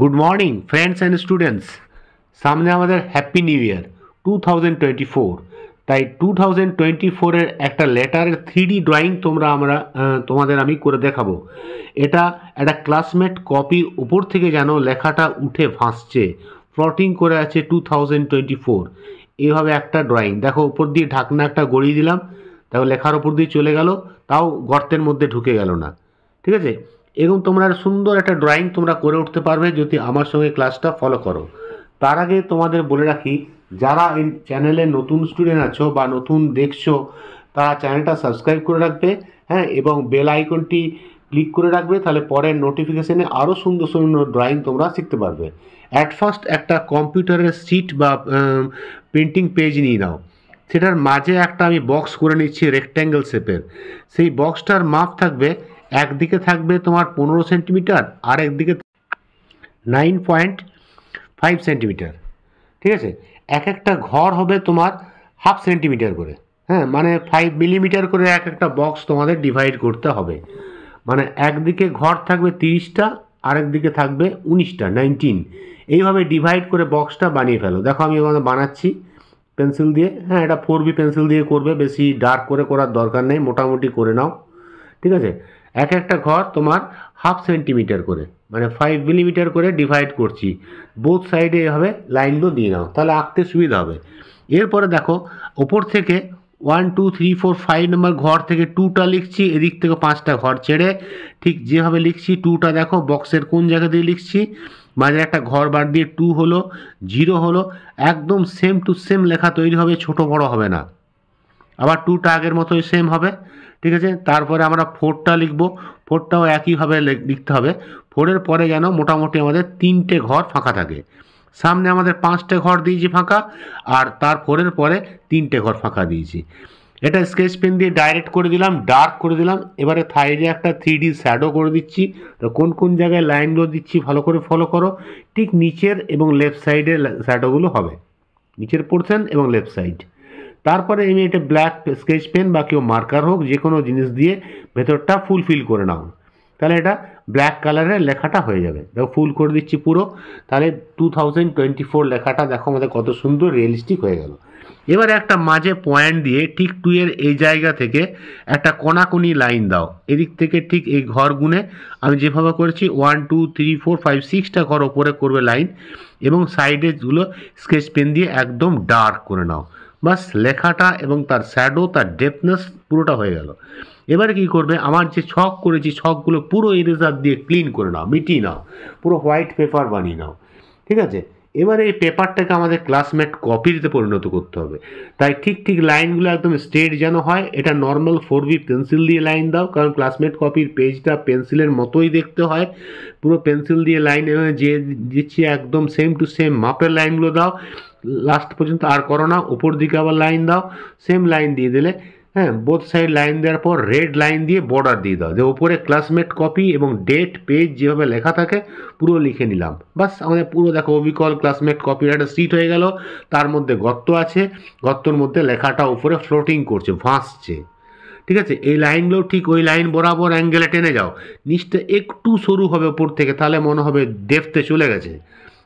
Good morning friends and students সামনে আমাদের happy new year two thousand twenty four তাই two thousand twenty ফোরের একটা লেটারের থ্রিডি ড্রয়িং তোমরা আমরা তোমাদের আমি করে দেখাবো এটা একটা ক্লাসমেট কপি উপর থেকে যেন লেখাটা উঠে ভাসছে ফ্লটিং করে আছে টু থাউজেন্ড টোয়েন্টি ফোর এইভাবে একটা ড্রয়িং দেখো উপর দিয়ে ঢাকনা একটা গড়িয়ে দিলাম দেখো লেখার উপর দিয়ে চলে গেল তাও গর্তের মধ্যে ঢুকে গেল না ঠিক আছে এবং তোমরা সুন্দর একটা ড্রয়িং তোমরা করে উঠতে পারবে যদি আমার সঙ্গে ক্লাসটা ফলো করো তার আগে তোমাদের বলে রাখি যারা এই চ্যানেলে নতুন স্টুডেন্ট আছো বা নতুন দেখছো তারা চ্যানেলটা সাবস্ক্রাইব করে রাখবে হ্যাঁ এবং বেল আইকনটি ক্লিক করে রাখবে তাহলে পরের নোটিফিকেশানে আরও সুন্দর সুন্দর ড্রয়িং তোমরা শিখতে পারবে অ্যাট ফার্স্ট একটা কম্পিউটারের সিট বা পেন্টিং পেজ নিয়ে নাও সেটার মাঝে একটা আমি বক্স করে নিচ্ছি রেক্ট্যাঙ্গেল শেপের সেই বক্সটার মাপ থাকবে একদিকে থাকবে তোমার পনেরো সেন্টিমিটার আর একদিকে নাইন পয়েন্ট ফাইভ সেন্টিমিটার ঠিক আছে এক একটা ঘর হবে তোমার হাফ সেন্টিমিটার করে হ্যাঁ মানে ফাইভ মিলিমিটার করে এক একটা বক্স তোমাদের ডিভাইড করতে হবে মানে একদিকে ঘর থাকবে তিরিশটা একদিকে থাকবে উনিশটা নাইনটিন এইভাবে ডিভাইড করে বক্সটা বানিয়ে ফেলো দেখো আমি ওখানে বানাচ্ছি পেন্সিল দিয়ে হ্যাঁ এটা ফোর বি পেন্সিল দিয়ে করবে বেশি ডার্ক করে করার দরকার নেই মোটামুটি করে নাও ঠিক আছে এক একটা ঘর তোমার হাফ সেন্টিমিটার করে মানে ফাইভ মিলিমিটার করে ডিভাইড করছি বোথ সাইডে এভাবে লাইনগুলো দিয়ে নাও তাহলে আঁকতে সুবিধা হবে এরপরে দেখো ওপর থেকে one two three four five number ঘর থেকে টুটা লিখছি এদিক থেকে পাঁচটা ঘর ছেড়ে ঠিক যেভাবে লিখছি টুটা দেখো বক্সের কোন জায়গা দিয়ে লিখছি মাঝে একটা ঘর বার দিয়ে টু হলো জিরো হলো একদম সেম টু সেম লেখা তৈরি হবে ছোট বড় হবে না আবার টুটা আগের মতোই সেম হবে ঠিক আছে তারপরে আমরা ফোরটা লিখব ফোরটাও একইভাবে লিখতে হবে ফোরের পরে যেন মোটামুটি আমাদের তিনটে ঘর ফাঁকা থাকে সামনে আমাদের পাঁচটা ঘর দিয়েছি ফাঁকা আর তার ফোরের পরে তিনটে ঘর ফাঁকা দিয়েছি এটা স্কেচ পেন দিয়ে ডাইরেক্ট করে দিলাম ডার্ক করে দিলাম এবারে থাইডে একটা থ্রি ডি শ্যাডো করে দিচ্ছি তো কোন কোন জায়গায় লাইনগুলো দিচ্ছি ভালো করে ফলো করো ঠিক নিচের এবং লেফট সাইডের শ্যাডোগুলো হবে নিচের পোর্শন এবং লেফট সাইড তারপরে এমনি একটা ব্ল্যাক স্কেচ পেন বা কেউ মার্কার হোক যে কোনো জিনিস দিয়ে ভেতরটা ফুলফিল করে নাও তাহলে এটা ব্ল্যাক কালারের লেখাটা হয়ে যাবে দেখো ফুল করে দিচ্ছি পুরো তাহলে টু থাউজেন্ড টোয়েন্টি ফোর লেখাটা দেখো আমাদের কত সুন্দর রিয়েলিস্টিক হয়ে গেল এবার একটা মাঝে পয়েন্ট দিয়ে ঠিক টুয়ের এই জায়গা থেকে একটা কোনাকুনি লাইন দাও এদিক থেকে ঠিক এই ঘর গুনে আমি যেভাবে করেছি one two three four five সিক্সটা ঘর ওপরে করবে লাইন এবং সাইডেরগুলো স্কেচ পেন দিয়ে একদম ডার্ক করে নাও বাস লেখাটা এবং তার শ্যাডো তার ডেপনেস পুরোটা হয়ে গেল এবার কি করবে আমার যে ছক করেছি ছকগুলো পুরো ইরেজার দিয়ে ক্লিন করে নাও মিটিয়ে নাও পুরো হোয়াইট পেপার বানিয়ে নাও ঠিক আছে এবার এই পেপারটাকে আমাদের ক্লাসমেট কপিতে পরিণত করতে হবে তাই ঠিক ঠিক লাইনগুলো একদম স্ট্রেট যেন হয় এটা নর্মাল ফোর বি পেন্সিল দিয়ে লাইন দাও কারণ ক্লাসমেট কপির পেজটা পেন্সিলের মতোই দেখতে হয় পুরো পেন্সিল দিয়ে লাইন যে দিচ্ছি একদম সেম টু সেম মাপের লাইনগুলো দাও লাস্ট পর্যন্ত আর করো না উপর দিকে আবার লাইন দাও সেম লাইন দিয়ে দিলে হ্যাঁ বোথ সাইড লাইন দেওয়ার পর রেড লাইন দিয়ে বর্ডার দিয়ে দাও যে উপরে ক্লাসমেট কপি এবং ডেট পেজ যেভাবে লেখা থাকে পুরো লিখে নিলাম বাস আমাদের পুরো দেখো অবিকল ক্লাসমেট কপির একটা সিট হয়ে গেল তার মধ্যে গর্ত আছে গর্তর মধ্যে লেখাটা উপরে ফ্লোটিং করছে ভাসছে ঠিক আছে এই লাইনগুলো ঠিক ওই লাইন বরাবর অ্যাঙ্গেলে টেনে যাও নিচটা একটু সরু হবে উপর থেকে তাহলে মনে হবে ডেফতে চলে গেছে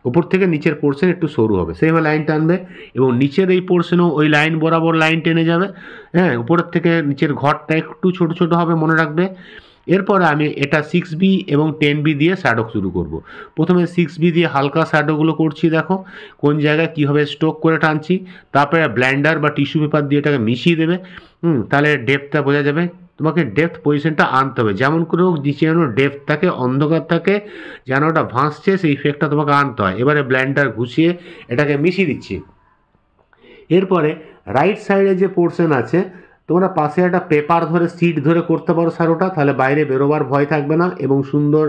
উপর থেকে নিচের পোর্শন একটু সরু হবে সেইভাবে লাইন টানবে এবং নিচের এই পোর্শনও ওই লাইন বরাবর লাইন টেনে যাবে হ্যাঁ উপরের থেকে নিচের ঘরটা একটু ছোট ছোট হবে মনে রাখবে এরপরে আমি এটা সিক্স বি এবং টেন বি দিয়ে শাডক শুরু করব। প্রথমে সিক্স বি দিয়ে হালকা শ্যাডোগুলো করছি দেখো কোন জায়গায় কীভাবে স্টোক করে টানছি তারপরে ব্ল্যান্ডার বা টিস্যু পেপার দিয়ে এটাকে মিশিয়ে দেবে হুম তাহলে ডেপটা বোঝা যাবে তোমাকে ডেপথ পজিশনটা আনতে হবে যেমন করে হোক নিচে যেন ডেপথ থাকে অন্ধকার থাকে যেন ওটা ভাসছে সেই ইফেক্টটা তোমাকে আনতে হয় এবারে ব্ল্যান্ডার ঘুষিয়ে এটাকে মিশিয়ে দিচ্ছি এরপরে রাইট সাইডে যে পোর্শন আছে তোমরা পাশে একটা পেপার ধরে সিট ধরে করতে পারো ওটা তাহলে বাইরে বেরোবার ভয় থাকবে না এবং সুন্দর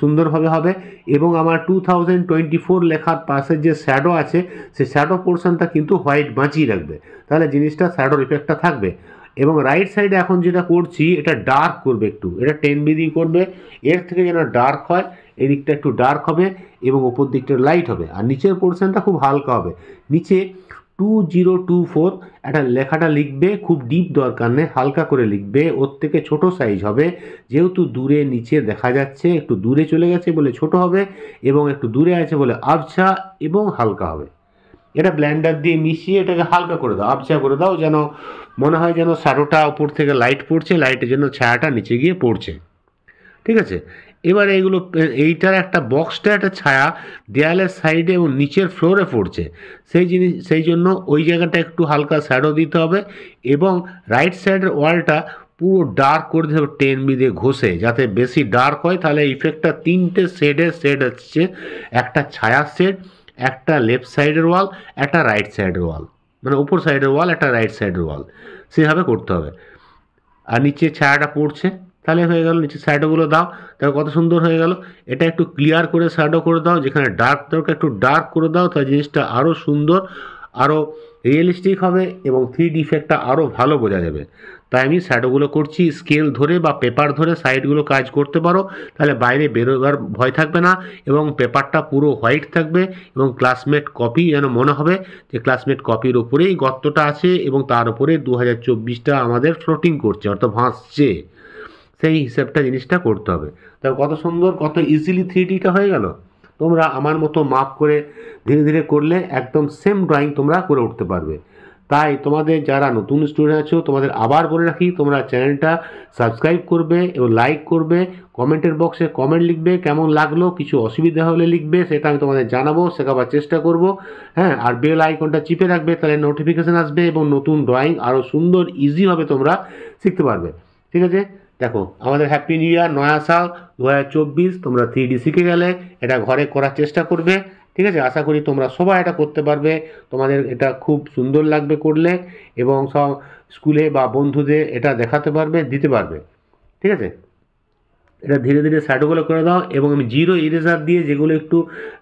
সুন্দরভাবে হবে এবং আমার টু থাউজেন্ড টোয়েন্টি ফোর লেখার পাশে যে শ্যাডো আছে সেই শ্যাডো পোর্শনটা কিন্তু হোয়াইট বাঁচিয়ে রাখবে তাহলে জিনিসটা শ্যাডোর ইফেক্টটা থাকবে এবং রাইট সাইডে এখন যেটা করছি এটা ডার্ক করবে একটু এটা টেন বিদি করবে এর থেকে যেন ডার্ক হয় এদিকটা একটু ডার্ক হবে এবং ওপর দিকটা লাইট হবে আর নিচের পোর্শনটা খুব হালকা হবে নিচে টু জিরো টু ফোর একটা লেখাটা লিখবে খুব ডিপ দরকার নেই হালকা করে লিখবে ওর থেকে ছোট সাইজ হবে যেহেতু দূরে নিচে দেখা যাচ্ছে একটু দূরে চলে গেছে বলে ছোট হবে এবং একটু দূরে আছে বলে আবছা এবং হালকা হবে এটা ব্ল্যান্ডার দিয়ে মিশিয়ে এটাকে হালকা করে দাও আবছা করে দাও যেন মনে হয় যেন সারোটা উপর থেকে লাইট পড়ছে লাইটের জন্য ছায়াটা নিচে গিয়ে পড়ছে ঠিক আছে এবার এইগুলো এইটার একটা বক্সটা একটা ছায়া দেয়ালের সাইডে এবং নিচের ফ্লোরে পড়ছে সেই জিনিস সেই জন্য ওই জায়গাটা একটু হালকা শ্যাডো দিতে হবে এবং রাইট সাইডের ওয়ালটা পুরো ডার্ক করে দিতে হবে টেন বি ঘষে যাতে বেশি ডার্ক হয় তাহলে ইফেক্টটা তিনটে শেডের শেড হচ্ছে একটা ছায়া শেড একটা লেফট সাইডের ওয়াল একটা রাইট সাইডের ওয়াল মানে উপর সাইডের ওয়াল একটা রাইট সাইডের ওয়াল সেভাবে করতে হবে আর নিচে ছায়াটা পড়ছে তাহলে হয়ে গেল নিচে শ্যাডোগুলো দাও তাহলে কত সুন্দর হয়ে গেল এটা একটু ক্লিয়ার করে শ্যাডো করে দাও যেখানে ডার্ক দরকার একটু ডার্ক করে দাও তাহলে জিনিসটা আরও সুন্দর আরও রিয়েলিস্টিক হবে এবং থ্রি ডি ইফেক্টটা আরও ভালো বোঝা যাবে তাই আমি শ্যাডোগুলো করছি স্কেল ধরে বা পেপার ধরে সাইডগুলো কাজ করতে পারো তাহলে বাইরে বেরোবার ভয় থাকবে না এবং পেপারটা পুরো হোয়াইট থাকবে এবং ক্লাসমেট কপি যেন মনে হবে যে ক্লাসমেট কপির ওপরেই গর্তটা আছে এবং তার উপরে দু হাজার চব্বিশটা আমাদের ফ্লোটিং করছে অর্থাৎ ভাসছে সেই হিসেবটা জিনিসটা করতে হবে তা কত সুন্দর কত ইজিলি থ্রি ডিটা হয়ে গেল তোমরা আমার মতো মাপ করে ধীরে ধীরে করলে একদম সেম ড্রয়িং তোমরা করে উঠতে পারবে তাই তোমাদের যারা নতুন স্টুডেন্ট আছো তোমাদের আবার বলে রাখি তোমরা চ্যানেলটা সাবস্ক্রাইব করবে এবং লাইক করবে কমেন্টের বক্সে কমেন্ট লিখবে কেমন লাগলো কিছু অসুবিধা হলে লিখবে সেটা আমি তোমাদের জানাবো শেখাবার চেষ্টা করব হ্যাঁ আর বেল আইকনটা চিপে রাখবে তাহলে নোটিফিকেশান আসবে এবং নতুন ড্রয়িং আরও সুন্দর ইজিভাবে তোমরা শিখতে পারবে ঠিক আছে দেখো আমাদের হ্যাপি নিউ ইয়ার নয়া সাল দু হাজার চব্বিশ তোমরা থ্রি ডি শিখে গেলে এটা ঘরে করার চেষ্টা করবে ঠিক আছে আশা করি তোমরা সবাই এটা করতে পারবে তোমাদের এটা খুব সুন্দর লাগবে করলে এবং সব স্কুলে বা বন্ধুদের এটা দেখাতে পারবে দিতে পারবে ঠিক আছে এটা ধীরে ধীরে শ্যাডোগুলো করে দাও এবং আমি জিরো ইরেজার দিয়ে যেগুলো একটু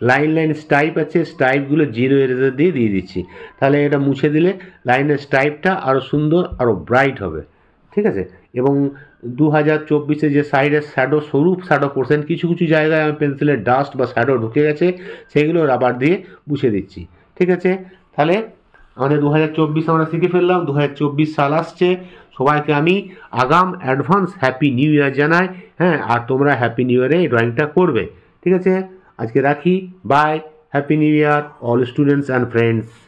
লাইন লাইন স্টাইপ আছে স্টাইপগুলো জিরো ইরেজার দিয়ে দিয়ে দিচ্ছি তাহলে এটা মুছে দিলে লাইনের স্টাইপটা আরও সুন্দর আরও ব্রাইট হবে ঠিক আছে এবং দু হাজার চব্বিশে যে সাইডের শ্যাডো স্বরূপ শ্যাডো পোর্শন কিছু কিছু জায়গায় আমি পেন্সিলের ডাস্ট বা শ্যাডো ঢুকে গেছে সেগুলো রাবার দিয়ে বুঝে দিচ্ছি ঠিক আছে তাহলে আমাদের দু হাজার চব্বিশ আমরা শিখে ফেললাম দু হাজার চব্বিশ সাল আসছে সবাইকে আমি আগাম অ্যাডভান্স হ্যাপি নিউ ইয়ার জানাই হ্যাঁ আর তোমরা হ্যাপি নিউ ইয়ারে এই ড্রয়িংটা করবে ঠিক আছে আজকে রাখি bye happy new year all students and friends